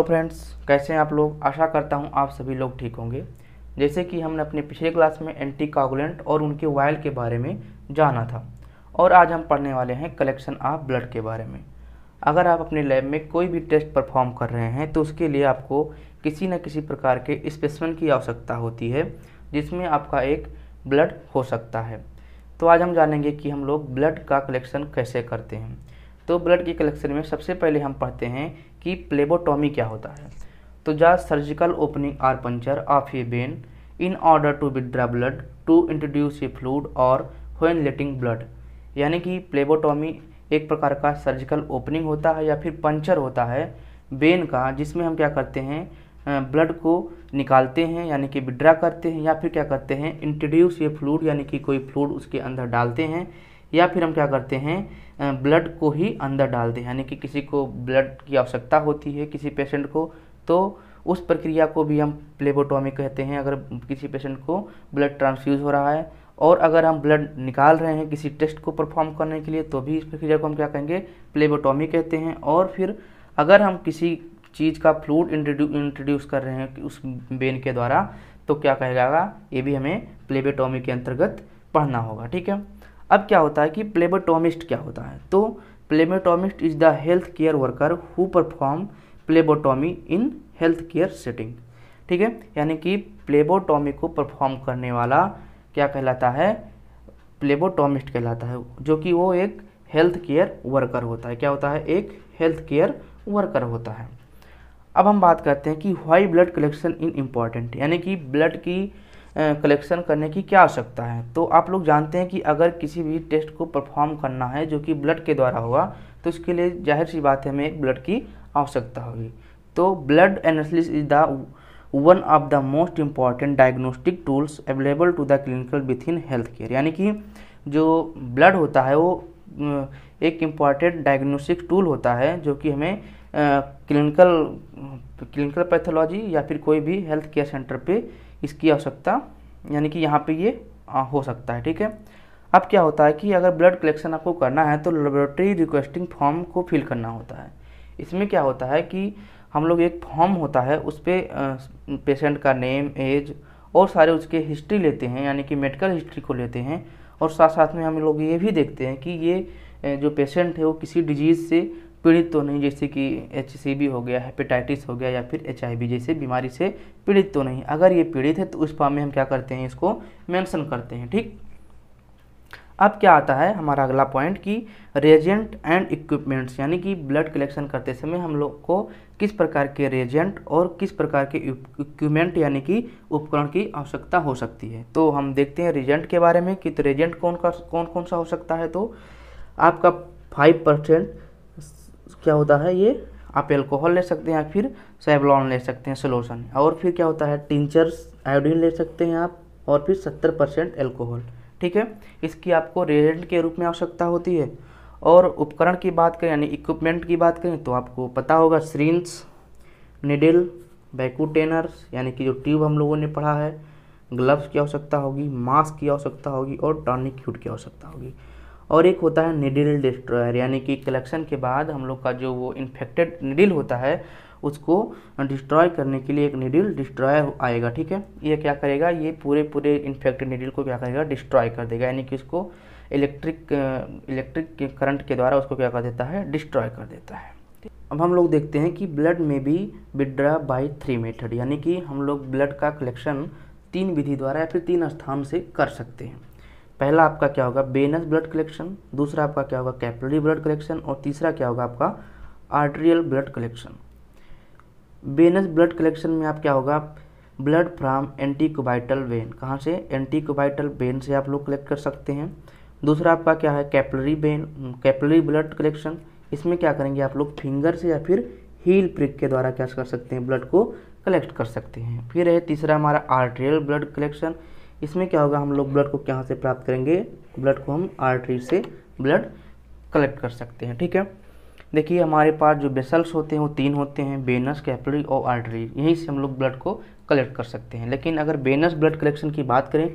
hello friends कैसे हैं आप लोग आशा करता हूं आप सभी लोग ठीक होंगे जैसे कि हमने अपने पिछले क्लास में एंटी कागुलेंट और उनके वायल के बारे में जाना था और आज हम पढ़ने वाले हैं कलेक्शन ऑफ ब्लड के बारे में अगर आप अपने लैब में कोई भी टेस्ट परफॉर्म कर रहे हैं तो उसके लिए आपको किसी न किसी प्रकार के स्पेसमेंट की आवश्यकता होती है जिसमें आपका एक ब्लड हो सकता है तो आज हम जानेंगे कि हम लोग ब्लड का कलेक्शन कैसे करते हैं तो ब्लड के कलेक्शन में सबसे पहले हम पढ़ते हैं कि प्लेबोटॉमी क्या होता है तो जा surgical opening or puncture of a vein in order to withdraw blood to introduce a fluid और होन लेटिंग ब्लड यानी कि प्लेबोटॉमी एक प्रकार का सर्जिकल ओपनिंग होता है या फिर पंचर होता है बेन का जिसमें हम क्या करते हैं ब्लड को निकालते हैं यानी कि विड्रा करते हैं या फिर क्या करते हैं इंट्रोड्यूस ये फ्लूड यानी कि कोई फ्लूड उसके अंदर डालते हैं या फिर हम क्या करते हैं ब्लड को ही अंदर डाल दें यानी कि किसी को ब्लड की आवश्यकता होती है किसी पेशेंट को तो उस प्रक्रिया को भी हम प्लेबोटॉमी कहते हैं अगर किसी पेशेंट को ब्लड ट्रांसफ्यूज़ हो रहा है और अगर हम ब्लड निकाल रहे हैं किसी टेस्ट को परफॉर्म करने के लिए तो भी इस प्रक्रिया को हम क्या कहेंगे प्लेबोटॉमी कहते हैं और फिर अगर हम किसी चीज़ का फ्लूड इंट्रोड्यूस कर रहे हैं उस बेन के द्वारा तो क्या कहेगा ये भी हमें प्लेबोटॉमी के अंतर्गत पढ़ना होगा ठीक है अब क्या होता है कि प्लेबोटोमिस्ट क्या होता है तो phlebotomist is the health care worker who perform phlebotomy in health care setting ठीक है यानी कि प्लेबोटोमी को परफॉर्म करने वाला क्या कहलाता है प्लेबोटोमिस्ट कहलाता है जो कि वो एक हेल्थ केयर वर्कर होता है क्या होता है एक हेल्थ केयर वर्कर होता है अब हम बात करते हैं कि why blood collection in important यानी कि ब्लड की कलेक्शन करने की क्या आवश्यकता है तो आप लोग जानते हैं कि अगर किसी भी टेस्ट को परफॉर्म करना है जो कि ब्लड के द्वारा होगा तो इसके लिए जाहिर सी बात है हमें एक ब्लड की आवश्यकता होगी तो blood analysis is the one of the most important diagnostic tools available to the clinical within health care यानी कि जो ब्लड होता है वो एक इम्पॉर्टेंट डायग्नोस्टिक टूल होता है जो कि हमें क्लिनिकल क्लिनिकल पैथोलॉजी या फिर कोई भी हेल्थ केयर सेंटर पे इसकी आवश्यकता यानी कि यहाँ पे ये आ, हो सकता है ठीक है अब क्या होता है कि अगर ब्लड कलेक्शन आपको करना है तो लेबोरेटरी रिक्वेस्टिंग फॉर्म को फिल करना होता है इसमें क्या होता है कि हम लोग एक फॉर्म होता है उस पर पेशेंट का नेम एज और सारे उसके हिस्ट्री लेते हैं यानी कि मेडिकल हिस्ट्री को लेते हैं और साथ साथ में हम लोग ये भी देखते हैं कि ये जो पेशेंट है वो किसी डिजीज़ से पीड़ित तो नहीं जैसे कि एच हो गया हेपेटाइटिस हो गया या फिर एच जैसे बीमारी से पीड़ित तो नहीं अगर ये पीड़ित है तो उस फॉर्म में हम क्या करते हैं इसको मेंशन करते हैं ठीक अब क्या आता है हमारा अगला पॉइंट कि रेजेंट एंड इक्विपमेंट्स यानी कि ब्लड कलेक्शन करते समय हम लोग को किस प्रकार के रेजेंट और किस प्रकार के इक्विपमेंट यानी कि उपकरण की आवश्यकता हो सकती है तो हम देखते हैं रेजेंट के बारे में कि तो रेजेंट कौन का कौन कौन सा हो सकता है तो आपका फाइव परसेंट क्या होता है ये आप एल्कोहल ले सकते हैं या फिर सेवलॉन ले सकते हैं सोलोशन और फिर क्या होता है टिंचर्स आयोडीन ले सकते हैं आप और फिर सत्तर परसेंट एल्कोहल ठीक है इसकी आपको रेजेंट के रूप में आवश्यकता होती है और उपकरण की बात करें यानी इक्विपमेंट की बात करें तो आपको पता होगा स्रींस निडिल बैकूटेनर्स यानी कि जो ट्यूब हम लोगों ने पढ़ा है ग्लव्स की आवश्यकता होगी मास्क की आवश्यकता होगी और टॉनिक ह्यूड की आवश्यकता होगी और एक होता है निडिल डिस्ट्रॉयर यानी कि कलेक्शन के बाद हम लोग का जो वो इन्फेक्टेड निडिल होता है उसको डिस्ट्रॉय करने के लिए एक निडिल डिस्ट्रॉयर आएगा ठीक है ये क्या करेगा ये पूरे पूरे इन्फेक्टेड निडिल को क्या करेगा डिस्ट्रॉय कर देगा यानी कि उसको इलेक्ट्रिक इलेक्ट्रिक करंट के द्वारा उसको क्या कर देता है डिस्ट्रॉय कर देता है अब हम लोग देखते हैं कि ब्लड में भी विड्रा बाई थ्री मेथड यानी कि हम लोग ब्लड का कलेक्शन तीन विधि द्वारा या फिर तीन स्थान से कर सकते हैं पहला आपका क्या होगा बेनस ब्लड कलेक्शन दूसरा आपका क्या होगा कैपिलरी ब्लड कलेक्शन और तीसरा क्या होगा आपका arterial blood collection venous blood collection में आप क्या होगा ब्लड फ्राम एंटीकोबाइटल वेन कहाँ से एंटीकोबाइटल वेन से आप लोग कलेक्ट कर सकते हैं दूसरा आपका क्या है capillary vein capillary blood collection इसमें क्या करेंगे आप लोग फिंगर से या फिर हील प्रिक के द्वारा क्या कर सकते हैं ब्लड को कलेक्ट कर सकते हैं फिर है तीसरा हमारा आर्ट्रियल ब्लड कलेक्शन इसमें क्या होगा हम लोग ब्लड को कहाँ से प्राप्त करेंगे ब्लड को हम आर्टरी से ब्लड कलेक्ट कर सकते हैं ठीक है देखिए हमारे पास जो बेसल्स होते हैं वो तीन होते हैं बेनस कैपलरी और आर्टरी यहीं से हम लोग ब्लड को कलेक्ट कर सकते हैं लेकिन अगर बेनस ब्लड कलेक्शन की बात करें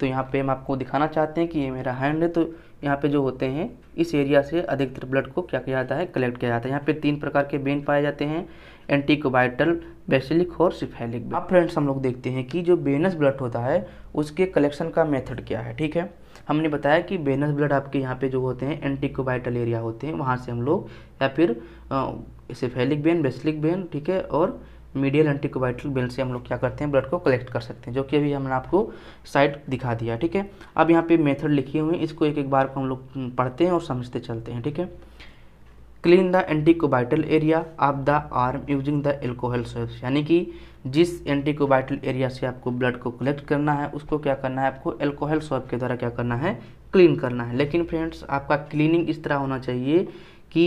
तो यहाँ पे हम आपको दिखाना चाहते हैं कि ये मेरा हैंड है तो यहाँ पे जो होते हैं इस एरिया से अधिकतर ब्लड को क्या किया जाता है कलेक्ट किया जाता है यहाँ पे तीन प्रकार के बेन पाए जाते हैं एंटीकोबाइटल बेसिलिक और सिफेलिक अब फ्रेंड्स हम लोग देखते हैं कि जो बेनस ब्लड होता है उसके कलेक्शन का मेथड क्या है ठीक है हमने बताया कि बेनस ब्लड आपके यहाँ पे जो होते हैं एंटीकोबाइटल एरिया होते हैं वहाँ से हम लोग या फिर सिफेलिक बेन बेसिलिक बेन ठीक है और मीडियल एंटीकोबाइटल बेल से हम लोग क्या करते हैं ब्लड को कलेक्ट कर सकते हैं जो कि अभी हमने आपको साइट दिखा दिया ठीक है अब यहाँ पे मेथड लिखी हुई है इसको एक एक बार को हम लोग हम्म, पढ़ते हैं और समझते चलते हैं ठीक है clean the antecubital area of the arm using the alcohol swabs यानी कि जिस एंटीकोबाइटल एरिया से आपको ब्लड को कलेक्ट करना है उसको क्या करना है आपको एल्कोहल सोप के द्वारा क्या करना है क्लीन करना है लेकिन फ्रेंड्स आपका क्लीनिंग इस तरह होना चाहिए कि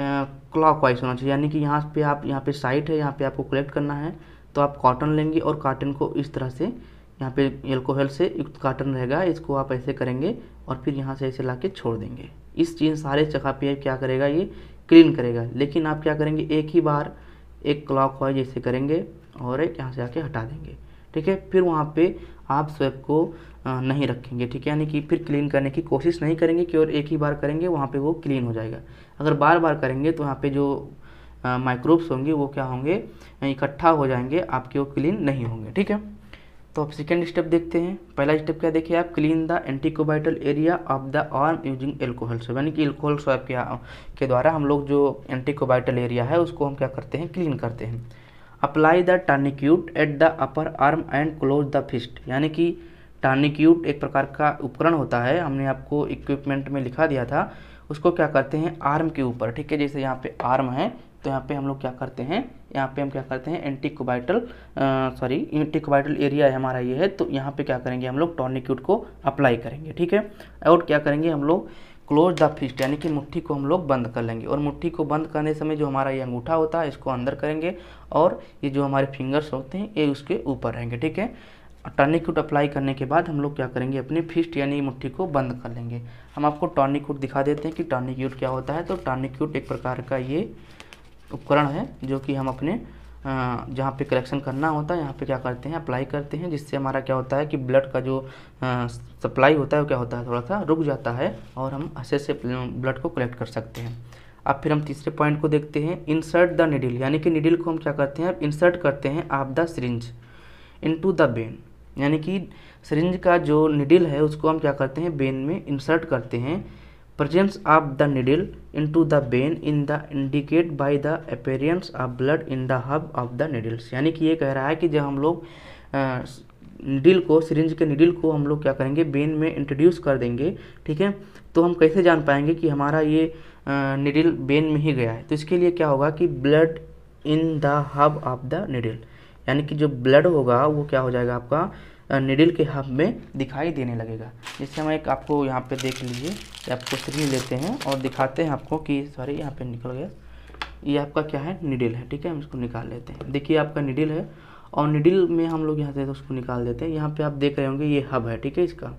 क्लॉक वाइज होना चाहिए यानी कि यहाँ पे आप यहाँ पे साइट है यहाँ पे आपको कलेक्ट करना है तो आप कॉटन लेंगे और काटन को इस तरह से यहाँ पे एल्कोहल से युक्त काटन रहेगा इसको आप ऐसे करेंगे और फिर यहाँ से ऐसे ला के छोड़ देंगे इस चीज सारे जगह पे क्या करेगा ये क्लीन करेगा लेकिन आप क्या करेंगे एक ही बार एक क्लॉक वाइज ऐसे करेंगे और एक यहाँ से आके हटा देंगे ठीक है फिर वहाँ पे आप स्वेप को नहीं रखेंगे ठीक है यानी कि फिर क्लीन करने की कोशिश नहीं करेंगे कि और एक ही बार करेंगे वहाँ पे वो क्लीन हो जाएगा अगर बार बार करेंगे तो यहाँ पे जो माइक्रोब्स होंगे वो क्या होंगे इकट्ठा हो जाएंगे आपके वो क्लीन नहीं होंगे ठीक है तो आप सेकेंड स्टेप देखते हैं पहला स्टेप क्या देखिए आप clean the antecubital area of the arm using alcohol swab यानी कि एल्कोहल स्वैप के, के द्वारा हम लोग जो एंटीकोबाइटल एरिया है उसको हम क्या करते हैं क्लीन करते हैं apply the tourniquet at the upper arm and close the fist यानी कि टानिक्यूट एक प्रकार का उपकरण होता है हमने आपको इक्विपमेंट में लिखा दिया था उसको क्या करते हैं आर्म के ऊपर ठीक है जैसे यहाँ पे आर्म है तो यहाँ पे हम लोग क्या करते हैं यहाँ पे हम क्या करते हैं एंटीकोबाइटल सॉरी एंटीकोबाइटल एरिया है हमारा ये है तो यहाँ पे क्या करेंगे हम लोग टॉर्निक्यूट को अप्लाई करेंगे ठीक है और क्या करेंगे हम लोग क्लोज द फिस्ट यानी कि मुट्ठी को हम लोग बंद कर लेंगे और मुट्ठी को बंद करने समय जो हमारा ये अंगूठा होता है इसको अंदर करेंगे और ये जो हमारे फिंगर्स होते हैं ये उसके ऊपर रहेंगे ठीक है और अप्लाई करने के बाद हम लोग क्या करेंगे अपनी फिस्ट यानी मुट्ठी को बंद कर लेंगे हम आपको टॉनिक दिखा देते हैं कि टॉनिक क्या होता है तो टॉनिक एक प्रकार का ये उपकरण है जो कि हम अपने जहाँ पे कलेक्शन करना होता है यहाँ पे क्या करते हैं अप्लाई करते हैं जिससे हमारा क्या होता है कि ब्लड का जो सप्लाई होता है वो क्या होता है थोड़ा सा रुक जाता है और हम अच्छे से ब्लड को कलेक्ट कर सकते हैं अब फिर हम तीसरे पॉइंट को देखते हैं इंसर्ट द निडिल यानी कि निडिल को हम क्या करते हैं इंसर्ट करते हैं आप the syringe into the vein यानी कि सरिंज का जो निडिल है उसको हम क्या करते हैं बेन में इंसर्ट करते हैं of the needle into the vein in the indicate by the appearance of blood in the hub of the needles यानी कि ये कह रहा है कि जब हम लोग निडिल को सिरिंज के निडिल को हम लोग क्या करेंगे बेन में इंट्रोड्यूस कर देंगे ठीक है तो हम कैसे जान पाएंगे कि हमारा ये निडिल बेन में ही गया है तो इसके लिए क्या होगा कि blood in the hub of the needle यानी कि जो ब्लड होगा वो क्या हो जाएगा आपका निडिल के हब में दिखाई देने लगेगा जैसे हम एक आपको यहाँ पे देख लीजिए आपको स्क्रीन लेते हैं और दिखाते हैं आपको कि सॉरी यहाँ पे निकल गया ये आपका क्या है निडिल है ठीक है हम इसको निकाल लेते हैं देखिए आपका निडिल है और निडिल में हम लोग यहाँ से उसको निकाल देते हैं यहाँ पर आप देख रहे होंगे ये हब है ठीक है इसका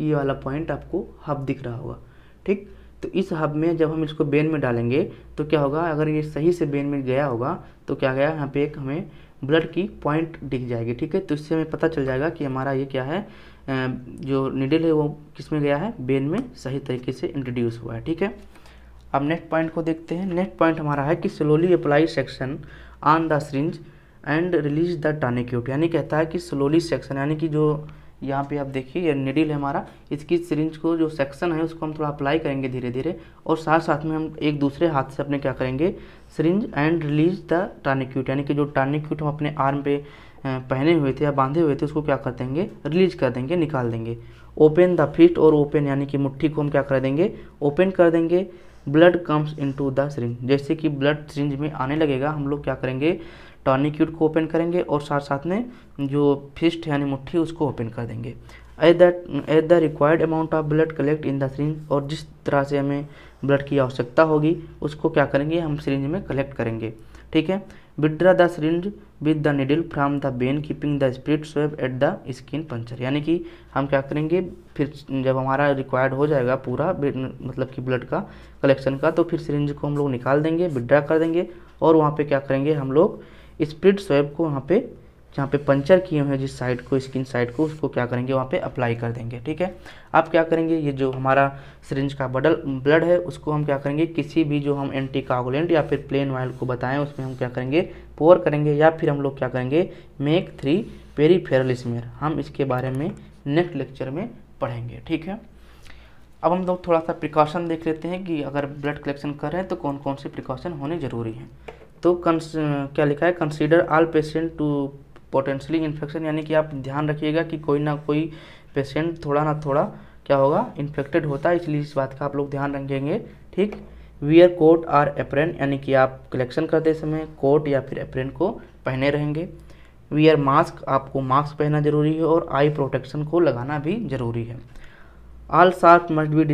ये वाला पॉइंट आपको हब दिख रहा होगा ठीक तो इस हब में जब हम इसको बेन में डालेंगे तो क्या होगा अगर ये सही से बेन में गया होगा तो क्या गया यहाँ पे एक हमें ब्लड की पॉइंट दिख जाएगी ठीक है तो इससे हमें पता चल जाएगा कि हमारा ये क्या है जो निडल है वो किस में गया है बेन में सही तरीके से इंट्रोड्यूस हुआ है ठीक है अब नेक्स्ट पॉइंट को देखते हैं नेक्स्ट पॉइंट हमारा है कि slowly apply suction on the syringe and release the tourniquet यानी कहता है कि स्लोली सेक्शन यानी कि जो यहाँ पे आप देखिए ये निडिल है हमारा इसकी सिरिंज को जो सेक्शन है उसको हम थोड़ा अप्लाई करेंगे धीरे धीरे और साथ साथ में हम एक दूसरे हाथ से अपने क्या करेंगे syringe and release the tourniquet यानी कि जो टानिक्यूट हम अपने आर्म पे पहने हुए थे या बांधे हुए थे उसको क्या कर देंगे रिलीज कर देंगे निकाल देंगे ओपन द फिस्ट और ओपन यानी कि मुट्ठी को हम क्या कर देंगे ओपन कर देंगे blood comes into the syringe जैसे कि ब्लड सिरिंज में आने लगेगा हम लोग क्या करेंगे टॉनिक्यूड को ओपन करेंगे और साथ साथ में जो फिस्ट यानी मुट्ठी उसको ओपन कर देंगे at that at the required amount of blood collect in the syringe और जिस तरह से हमें ब्लड की आवश्यकता होगी उसको क्या करेंगे हम सिरिंज में कलेक्ट करेंगे ठीक है withdraw the syringe with the needle from the vein keeping the spirit swab at the skin puncture यानी कि हम क्या करेंगे फिर जब हमारा रिक्वायर्ड हो जाएगा पूरा मतलब कि ब्लड का कलेक्शन का तो फिर सिरिंज को हम लोग निकाल देंगे विड्रा कर देंगे और वहाँ पे क्या करेंगे हम लोग स्प्रिट स्वेब को वहाँ पे जहाँ पे पंचर किए हुए हैं जिस साइड को स्किन साइड को उसको क्या करेंगे वहाँ पे अप्लाई कर देंगे ठीक है आप क्या करेंगे ये जो हमारा सिरिंज का बडल ब्लड है उसको हम क्या करेंगे किसी भी जो हम एंटी कागुलेंट या फिर प्लेन ऑयल को बताएं उसमें हम क्या करेंगे पोर करेंगे या फिर हम लोग क्या करेंगे मेक थ्री पेरीफेरल स्मेयर हम इसके बारे में नेक्स्ट लेक्चर में पढ़ेंगे ठीक है अब हम लोग थोड़ा सा प्रिकॉशन देख लेते हैं कि अगर ब्लड कलेक्शन कर रहे हैं तो कौन कौन से प्रिकॉशन होने ज़रूरी हैं तो कंस क्या लिखा है consider all patient to potentially infection यानी कि आप ध्यान रखिएगा कि कोई ना कोई पेशेंट थोड़ा ना थोड़ा क्या होगा इन्फेक्टेड होता है इसलिए इस बात का आप लोग ध्यान रखेंगे ठीक वियर कोट आर एप्रेन यानी कि आप कलेक्शन करते समय कोट या फिर एप्रेन को पहने रहेंगे वियर मास्क आपको मास्क पहनना जरूरी है और आई प्रोटेक्शन को लगाना भी जरूरी है all sharp must be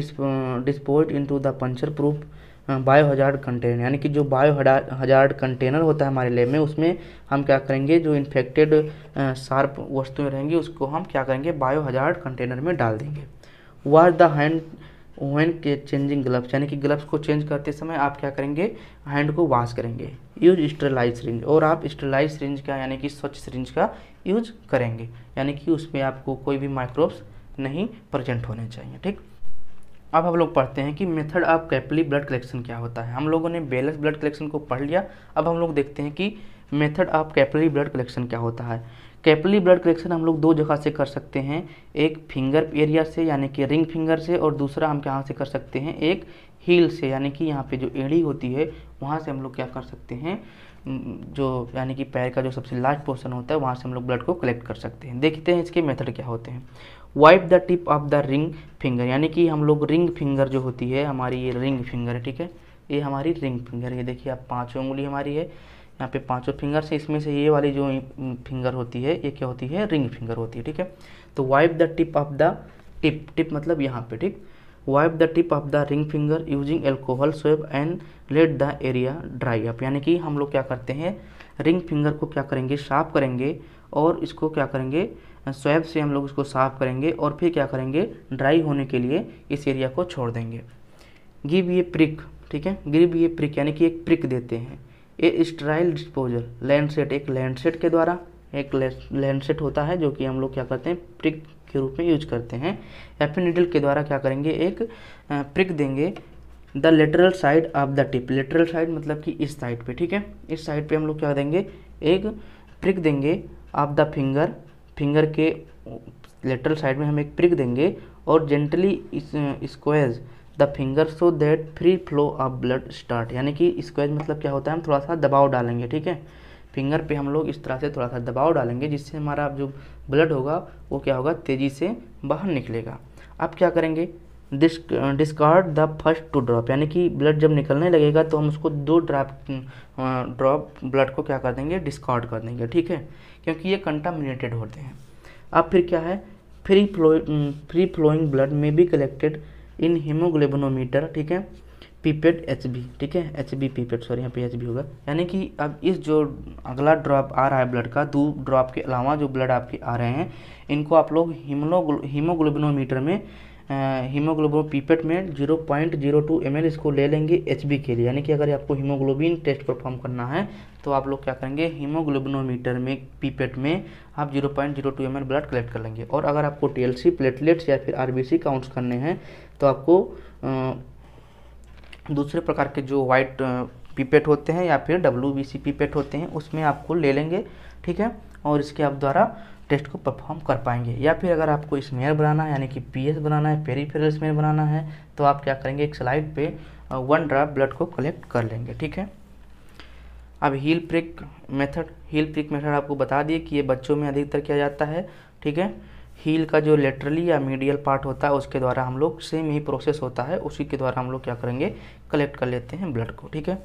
dispose into the puncture proof हाँ, बायो हजार्ड कंटेनर यानी कि जो बायो हजार्ड कंटेनर होता है हमारे लैब में उसमें हम क्या करेंगे जो इन्फेक्टेड शार्प वस्तुएं रहेंगी उसको हम क्या करेंगे बायो हजार्ड कंटेनर में डाल देंगे वार द हैंड वैन के चेंजिंग ग्लव्स यानी कि ग्लव्स को चेंज करते समय आप क्या करेंगे हैंड को वॉश करेंगे यूज स्टरलाइज सरिंज और आप स्टरलाइज सरिंज का यानी कि स्वच्छ सरिंज का यूज करेंगे यानी कि उसमें आपको कोई भी माइक्रोब्स नहीं प्रजेंट होने चाहिए ठीक अब हम लोग पढ़ते हैं कि method of capillary blood collection क्या होता है हम लोगों ने बेलस ब्लड कलेक्शन को पढ़ लिया अब हम लोग देखते हैं कि method of capillary blood collection क्या होता है कैपली ब्लड कलेक्शन हम लोग दो जगह से कर सकते हैं एक फिंगर एरिया से यानी कि रिंग फिंगर से और दूसरा हम कहाँ से कर सकते हैं एक हील से यानी कि यहाँ पे जो एड़ी होती है वहाँ से हम लोग क्या कर सकते हैं जो यानी कि पैर का जो सबसे लास्ट पोर्शन होता है वहाँ से हम लोग ब्लड को कलेक्ट कर सकते हैं देखते हैं इसके मेथड क्या होते हैं wipe the tip of the ring finger यानी कि हम लोग रिंग फिंगर जो होती है हमारी ये रिंग फिंगर है ठीक है ये हमारी रिंग फिंगर ये देखिए आप पाँचों उंगली हमारी है यहाँ पे पाँचों फिंगर से इसमें से ये वाली जो फिंगर होती है ये क्या होती है रिंग फिंगर होती है ठीक है तो wipe the tip of the tip tip मतलब यहाँ पे ठीक wipe the tip of the ring finger using alcohol swab and let the area dry up यानी कि हम लोग क्या करते हैं रिंग फिंगर को क्या करेंगे साफ करेंगे और इसको क्या करेंगे स्वेब से हम लोग इसको साफ करेंगे और फिर क्या करेंगे ड्राई होने के लिए इस एरिया को छोड़ देंगे गिव ये प्रिक ठीक है गिव ये प्रिक यानी कि एक प्रिक देते हैं ए स्ट्राइल डिस्पोजल लैंडसेट एक लैंडसेट के द्वारा एक लैंडसेट होता है जो कि हम लोग क्या करते हैं प्रिक के रूप में यूज करते हैं या फिर के द्वारा क्या करेंगे एक प्रिक देंगे the lateral side of the tip lateral side मतलब कि इस साइड पे ठीक है इस साइड पे हम लोग क्या देंगे एक प्रिक देंगे ऑफ द फिंगर फिंगर के लेटरल साइड में हम एक प्रिक देंगे और gently squeeze the finger so that free flow of blood start यानी कि स्क्वेज मतलब क्या होता है हम थोड़ा सा दबाव डालेंगे ठीक है फिंगर पे हम लोग इस तरह से थोड़ा सा दबाव डालेंगे जिससे हमारा जो ब्लड होगा वो क्या होगा तेज़ी से बाहर निकलेगा अब क्या करेंगे disc discard the first two drop यानी कि ब्लड जब निकलने लगेगा तो हम उसको दो ड्रॉप ड्रॉप ब्लड को क्या कर देंगे डिस्कार्ड कर देंगे ठीक है क्योंकि ये कंटामिनेटेड होते हैं अब फिर क्या है free flow free flowing blood may be collected in haemoglobinometer ठीक है पीपेड एच बी ठीक है एच बी पीपेड सॉरी यहाँ पे एच बी होगा यानी कि अब इस जो अगला ड्रॉप आ रहा है ब्लड का दो ड्रॉप के अलावा जो ब्लड आपके आ रहे हैं इनको आप लोग हीमोग्लोबिनोमीटर में हीमोग्लोबिन पीपेट में zero point zero two M इसको ले लेंगे एच बी के लिए यानी कि अगर आपको हीमोग्लोबिन टेस्ट परफॉर्म करना है तो आप लोग क्या करेंगे हीमोग्लोबिनोमीटर में पीपेट में आप zero point zero two M blood collect कर लेंगे और अगर आपको टी एल सी प्लेटलेट्स या फिर आर बी सी काउंट्स करने हैं तो आपको दूसरे प्रकार के जो वाइट पीपेट होते हैं या फिर डब्ल्यू बी सी पीपेट होते हैं उसमें आपको ले लेंगे ठीक है और इसके आप द्वारा टेस्ट को परफॉर्म कर पाएंगे या फिर अगर आपको स्मेयर बनाना है यानी कि पीएस बनाना है पेरीफेरल स्मेयर बनाना है तो आप क्या करेंगे एक स्लाइड पे वन ड्राप ब्लड को कलेक्ट कर लेंगे ठीक है अब heel prick method heel prick method आपको बता दिए कि ये बच्चों में अधिकतर किया जाता है ठीक है हील का जो लेटरली या मीडियल पार्ट होता है उसके द्वारा हम लोग सेम ही प्रोसेस होता है उसी के द्वारा हम लोग क्या करेंगे कलेक्ट कर लेते हैं ब्लड को ठीक है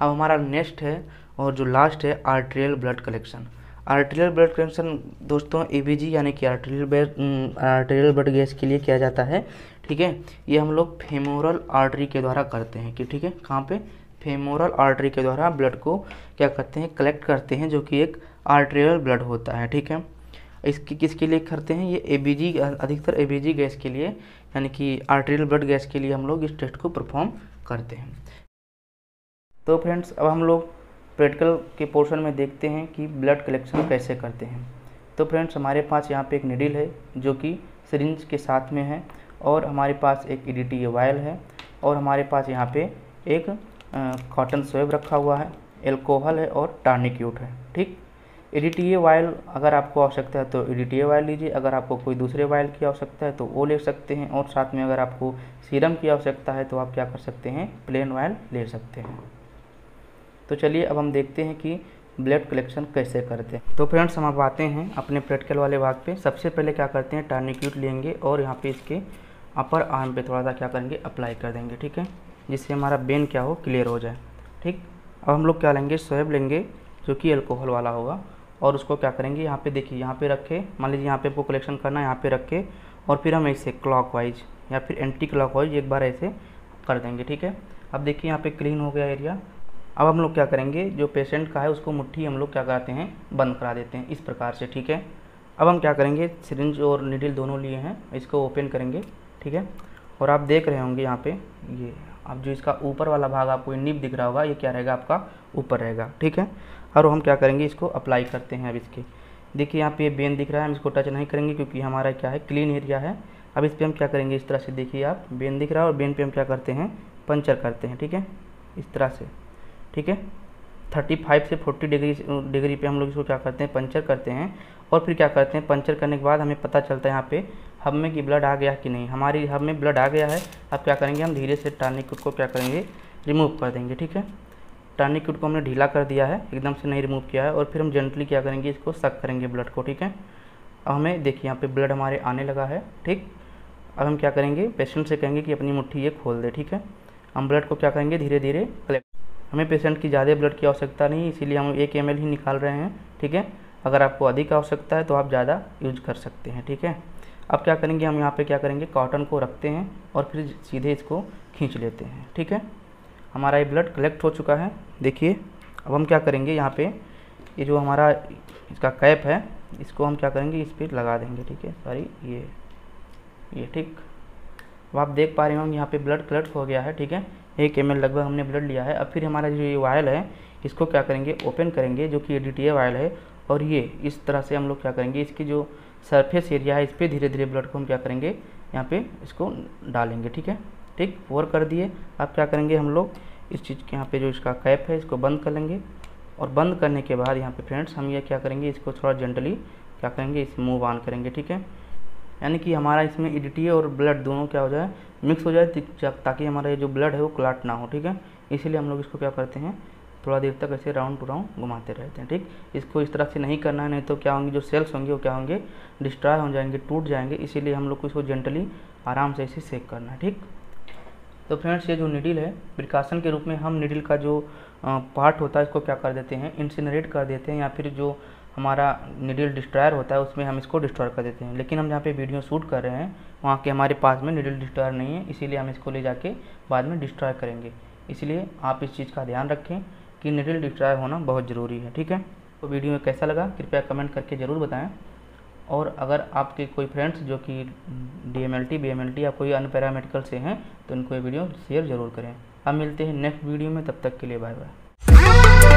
अब हमारा नेक्स्ट है और जो लास्ट है arterial blood collection arterial blood collection दोस्तों ए यानी कि arterial blood arterial blood gas के लिए किया जाता है ठीक है ये हम लोग फेमोरल आर्टरी के द्वारा करते हैं कि ठीक है कहाँ पे फेमोरल आर्टरी के द्वारा ब्लड को क्या करते हैं कलेक्ट करते हैं जो कि एक आर्टेरियल ब्लड होता है ठीक है इसकी किसके लिए करते हैं ये ए अधिकतर ए गैस के लिए यानी कि आर्टेरियल ब्लड गैस के लिए हम लोग इस टेस्ट को परफॉर्म करते हैं तो फ्रेंड्स अब हम लोग प्रैक्टिकल के पोर्शन में देखते हैं कि ब्लड कलेक्शन कैसे करते हैं तो फ्रेंड्स हमारे पास यहाँ पे एक निडिल है जो कि सिरिंज के साथ में है और हमारे पास एक ई e वायल है और हमारे पास यहाँ पे एक कॉटन स्वेब रखा हुआ है एल्कोहल है और टार्निक्यूट है ठीक एडी वायल अगर आपको आवश्यकता है तो एडिटीए वायल लीजिए अगर आपको कोई दूसरे वायल की आवश्यकता है तो वो ले सकते हैं और साथ में अगर आपको सीरम की आवश्यकता है तो आप क्या कर सकते हैं प्लेन वायल ले सकते हैं तो चलिए अब हम देखते हैं कि ब्लड कलेक्शन कैसे करते हैं तो फ्रेंड्स हम अब आते हैं अपने प्रैक्टिकल वाले भाग पे सबसे पहले क्या करते हैं टर्निक्यूट लेंगे और यहाँ पे इसके अपर आर्म पे थोड़ा सा क्या करेंगे अप्लाई कर देंगे ठीक है जिससे हमारा बेन क्या हो क्लियर हो जाए ठीक अब हम लोग क्या लेंगे सोएब लेंगे जो कि अल्कोहल वाला होगा और उसको क्या करेंगे यहाँ पे देखिए यहाँ पे रखे मान लीजिए यहाँ पे आपको कलेक्शन करना है यहाँ पे रखे और फिर हम ऐसे क्लॉकवाइज या फिर एंटी क्लॉकवाइज एक बार ऐसे कर देंगे ठीक है अब देखिए यहाँ पे क्लीन हो गया एरिया अब हम लोग क्या करेंगे जो पेशेंट का है उसको मुट्ठी हम लोग क्या कराते हैं बंद करा देते हैं इस प्रकार से ठीक है अब हम क्या करेंगे सिरिंज और निडिल दोनों लिए हैं इसको ओपन करेंगे ठीक है और आप देख रहे होंगे यहाँ पे ये अब जो इसका ऊपर वाला भाग आपको निब दिख रहा होगा ये क्या रहेगा आपका ऊपर रहेगा ठीक है और हम क्या करेंगे इसको अप्लाई करते हैं अब इसके देखिए यहाँ पे बेन दिख रहा है हम इसको टच नहीं करेंगे क्योंकि हमारा क्या है क्लीन एरिया है अब इस पर हम क्या करेंगे इस तरह से देखिए आप बेन दिख रहा है और बेन पे हम क्या करते हैं पंचर करते हैं ठीक है इस तरह से ठीक है थर्टी फाइव से फोर्टी डिग्री डिग्री पे हम लोग इसको क्या करते हैं पंचर करते हैं और फिर क्या करते हैं पंचर करने के बाद हमें पता चलता है यहाँ पे हब में कि ब्लड आ गया कि नहीं हमारी हब में ब्लड आ गया है अब क्या करेंगे हम धीरे से टानिक को क्या करेंगे रिमूव कर देंगे ठीक है टर्निक क्यूट को हमने ढीला कर दिया है एकदम से नहीं रिमूव किया है और फिर हम जेंटली क्या करेंगे इसको सक करेंगे ब्लड को ठीक है अब हमें देखिए यहाँ पे ब्लड हमारे आने लगा है ठीक अब हम क्या करेंगे पेशेंट से कहेंगे कि अपनी मुट्ठी ये खोल दे ठीक है हम ब्लड को क्या करेंगे धीरे धीरे कलेक्ट हमें पेशेंट की ज़्यादा ब्लड की आवश्यकता नहीं इसीलिए हम एक एम ही निकाल रहे हैं ठीक है अगर आपको अधिक आवश्यकता है तो आप ज़्यादा यूज कर सकते हैं ठीक है अब क्या करेंगे हम यहाँ पर क्या करेंगे कॉटन को रखते हैं और फिर सीधे इसको खींच लेते हैं ठीक है हमारा ये ब्लड कलेक्ट हो चुका है देखिए अब हम क्या करेंगे यहाँ पे ये जो हमारा इसका कैप है इसको हम क्या करेंगे इस पर लगा देंगे ठीक है सॉरी ये ये ठीक अब आप देख पा रहे होंगे यहाँ पे ब्लड कलेक्ट हो गया है ठीक है एक एम लगभग हमने ब्लड लिया है अब फिर हमारा जो ये वायल है इसको क्या करेंगे ओपन करेंगे जो कि डी टी वायल है और ये इस तरह से हम लोग क्या करेंगे इसकी जो सरफेस एरिया है इस पर धीरे धीरे ब्लड को हम क्या करेंगे यहाँ पे इसको डालेंगे ठीक है ठीक फोर कर दिए अब क्या करेंगे हम लोग इस चीज़ के यहाँ पे जो इसका कैप है इसको बंद कर लेंगे और बंद करने के बाद यहाँ पे फ्रेंड्स हम ये क्या करेंगे इसको थोड़ा जेंटली क्या करेंगे इसे मूव ऑन करेंगे ठीक है यानी कि हमारा इसमें इडिटी और ब्लड दोनों क्या हो जाए मिक्स हो जाए ताकि हमारा ये जो ब्लड है वो क्लाट ना हो ठीक है इसीलिए हम लोग इसको क्या करते हैं थोड़ा देर तक ऐसे राउंड टू राउंड घुमाते रहते हैं ठीक इसको इस तरह से नहीं करना है नहीं तो क्या होंगे जो सेल्स होंगे वो क्या होंगे डिस्ट्रॉय हो जाएंगे टूट जाएंगे इसीलिए हम लोग को इसको जेंटली आराम से इसे सेक करना है ठीक तो फ्रेंड्स ये जो निडिल है प्रिकॉशन के रूप में हम निडिल का जो पार्ट होता है इसको क्या कर देते हैं इंसिनरेट कर देते हैं या फिर जो हमारा निडिल डिस्ट्रायर होता है उसमें हम इसको डिस्ट्रॉय कर देते हैं लेकिन हम जहाँ पे वीडियो शूट कर रहे हैं वहाँ के हमारे पास में निडिल डिस्ट्रायर नहीं है इसीलिए हम इसको ले जाके बाद में डिस्ट्रॉय करेंगे इसलिए आप इस चीज़ का ध्यान रखें कि निडिल डिस्ट्रॉय होना बहुत ज़रूरी है ठीक है तो वीडियो में कैसा लगा कृपया कमेंट करके ज़रूर बताएँ और अगर आपके कोई फ्रेंड्स जो कि D M L T B M L T या कोई अन्य पैरामेडिकल से हैं तो उनको ये वीडियो शेयर ज़रूर करें हम मिलते हैं नेक्स्ट वीडियो में तब तक के लिए बाय बाय